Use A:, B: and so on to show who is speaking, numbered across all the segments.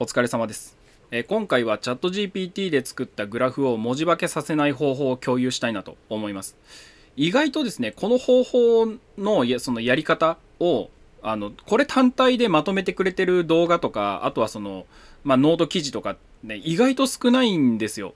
A: お疲れ様です。え今回はチャット g p t で作ったグラフを文字化けさせない方法を共有したいなと思います。意外とですね、この方法のやそのやり方をあのこれ単体でまとめてくれてる動画とかあとはその、まあ、ノート記事とか、ね、意外と少ないんですよ。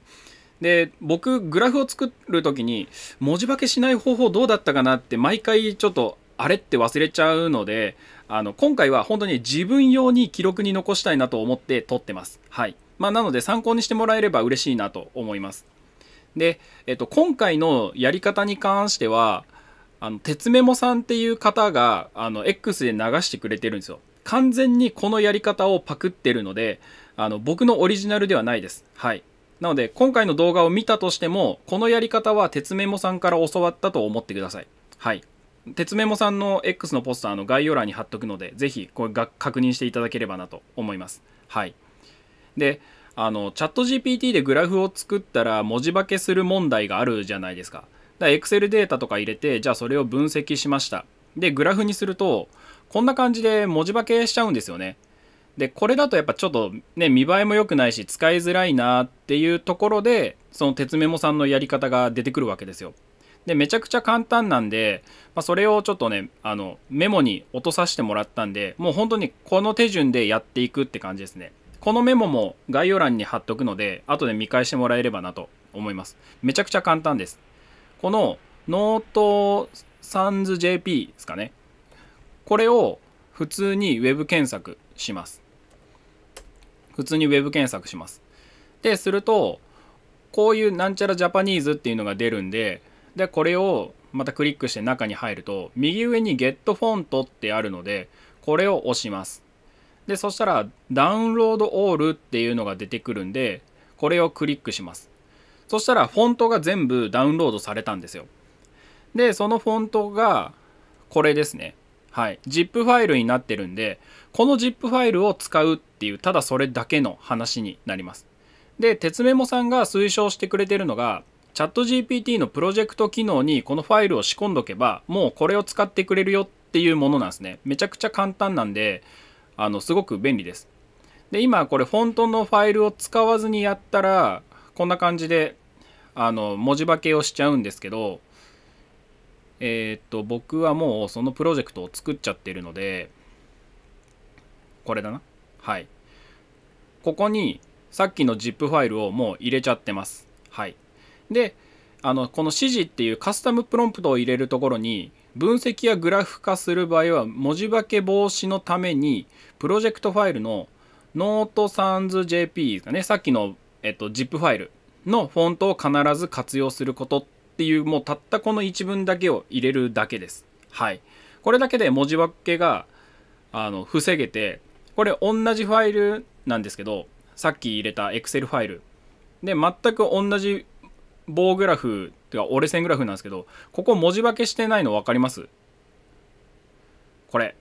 A: で僕グラフを作る時に文字化けしない方法どうだったかなって毎回ちょっとあれって忘れちゃうのであの今回は本当に自分用に記録に残したいなと思って撮ってます。はいまあ、なので参考にしてもらえれば嬉しいなと思います。で、えっと、今回のやり方に関してはあの鉄メモさんっていう方があの X で流してくれてるんですよ。完全にこのやり方をパクってるのであの僕のオリジナルではないです。はい、なので今回の動画を見たとしてもこのやり方は鉄メモさんから教わったと思ってください。はい鉄メモさんの X のポスターの概要欄に貼っとくので、ぜひこれが確認していただければなと思います。はい。で、あの、チャット GPT でグラフを作ったら文字化けする問題があるじゃないですか。だから Excel データとか入れて、じゃあそれを分析しました。で、グラフにすると、こんな感じで文字化けしちゃうんですよね。で、これだとやっぱちょっとね、見栄えも良くないし、使いづらいなっていうところで、その鉄メモさんのやり方が出てくるわけですよ。でめちゃくちゃ簡単なんで、まあ、それをちょっとねあのメモに落とさせてもらったんでもう本当にこの手順でやっていくって感じですねこのメモも概要欄に貼っとくので後で見返してもらえればなと思いますめちゃくちゃ簡単ですこのノートサンズ JP ですかねこれを普通に web 検索します普通に web 検索しますでするとこういうなんちゃらジャパニーズっていうのが出るんででこれをまたクリックして中に入ると右上に Get フォントってあるのでこれを押しますでそしたらダウンロードオールっていうのが出てくるんでこれをクリックしますそしたらフォントが全部ダウンロードされたんですよでそのフォントがこれですねはい ZIP ファイルになってるんでこの ZIP ファイルを使うっていうただそれだけの話になりますで鉄メモさんが推奨してくれてるのがチャット GPT のプロジェクト機能にこのファイルを仕込んどけばもうこれを使ってくれるよっていうものなんですねめちゃくちゃ簡単なんであのすごく便利ですで今これフォントのファイルを使わずにやったらこんな感じであの文字化けをしちゃうんですけどえー、っと僕はもうそのプロジェクトを作っちゃってるのでこれだなはいここにさっきの ZIP ファイルをもう入れちゃってますはいであのこの指示っていうカスタムプロンプトを入れるところに分析やグラフ化する場合は文字化け防止のためにプロジェクトファイルのノートサンズ JP ですかねさっきの、えっと、ZIP ファイルのフォントを必ず活用することっていうもうたったこの一文だけを入れるだけです。はい、これだけで文字化けがあの防げてこれ同じファイルなんですけどさっき入れた Excel ファイルで全く同じ棒グラフというか折れ線グラフなんですけどここ文字化けしてないの分かりますこれ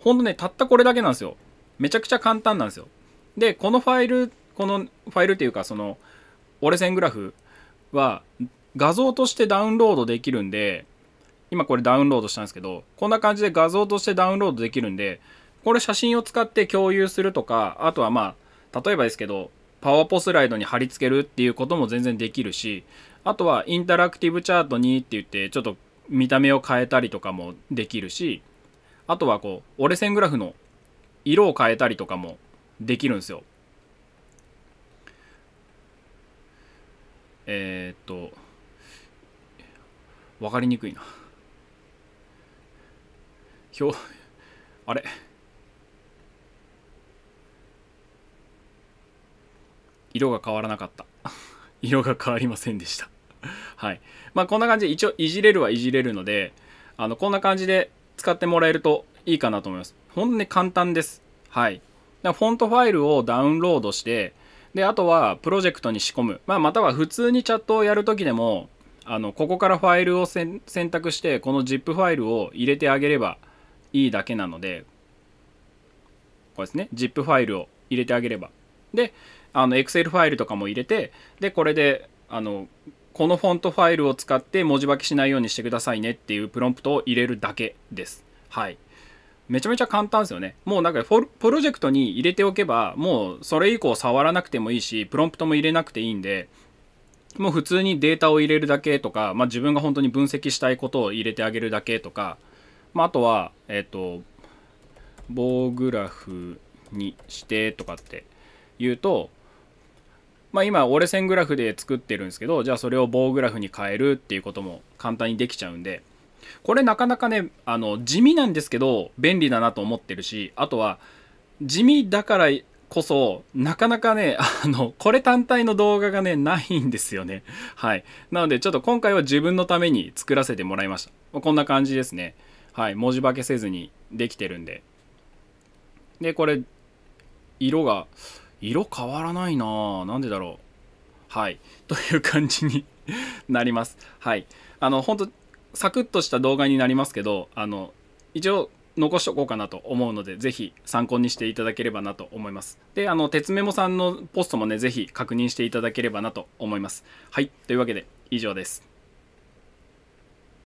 A: ほんとねたったこれだけなんですよめちゃくちゃ簡単なんですよでこのファイルこのファイルっていうかその折れ線グラフは画像としてダウンロードできるんで今これダウンロードしたんですけどこんな感じで画像としてダウンロードできるんでこれ写真を使って共有するとかあとはまあ例えばですけどパワポスライドに貼り付けるっていうことも全然できるしあとはインタラクティブチャートにって言ってちょっと見た目を変えたりとかもできるしあとはこう折れ線グラフの色を変えたりとかもできるんですよ。えー、っと分かりにくいな。表あれ色が変わらなかった 色が変わりませんでしたはいまあこんな感じで一応いじれるはいじれるのであのこんな感じで使ってもらえるといいかなと思います本当に簡単ですはいフォントファイルをダウンロードしてであとはプロジェクトに仕込む、まあ、または普通にチャットをやるときでもあのここからファイルを選択してこの ZIP ファイルを入れてあげればいいだけなのでこれですね ZIP ファイルを入れてあげればであの Excel ファイルとかも入れてでこれであのこのフォントファイルを使って文字化けしないようにしてくださいねっていうプロンプトを入れるだけです。はい。めちゃめちゃ簡単ですよね。もうなんかプロジェクトに入れておけば、もうそれ以降触らなくてもいいし、プロンプトも入れなくていいんで、もう普通にデータを入れるだけとか、まあ、自分が本当に分析したいことを入れてあげるだけとか、まあ、あとは、えっ、ー、と、棒グラフにしてとかって言うと、まあ、今折れ線グラフで作ってるんですけどじゃあそれを棒グラフに変えるっていうことも簡単にできちゃうんでこれなかなかねあの地味なんですけど便利だなと思ってるしあとは地味だからこそなかなかねあのこれ単体の動画がねないんですよねはいなのでちょっと今回は自分のために作らせてもらいましたこんな感じですねはい文字化けせずにできてるんででこれ色が色変わらないななんでだろうはい という感じに なりますはいあの本当サクッとした動画になりますけどあの一応残しとこうかなと思うので、ぜひ参考にしていただければなと思います。で、あの、鉄メモさんのポストもね、ぜひ確認していただければなと思います。はい、というわけで以上です。